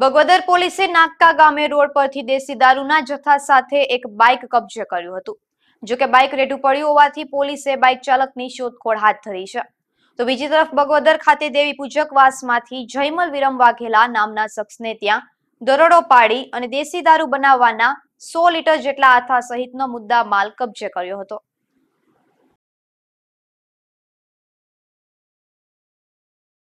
બગવદર પોલીસે નાગકા ગામે રોડ પરથી દેશી દારૂના જથ્થા સાથે એક બાઇક કબજે કર્યું હતું જોકે બાઇક રેડું પડ્યું હોવાથી પોલીસે બાઇક ચાલકની શોધખોળ હાથ ધરી છે તો બીજી તરફ બગવદર ખાતે દેવી પૂજકવાસમાંથી જયમલ વિરમ વાઘેલા નામના શખ્સને ત્યાં દરોડો પાડી અને દેશી દારૂ બનાવવાના સો લીટર જેટલા આથા સહિતનો મુદ્દા માલ કબજે કર્યો હતો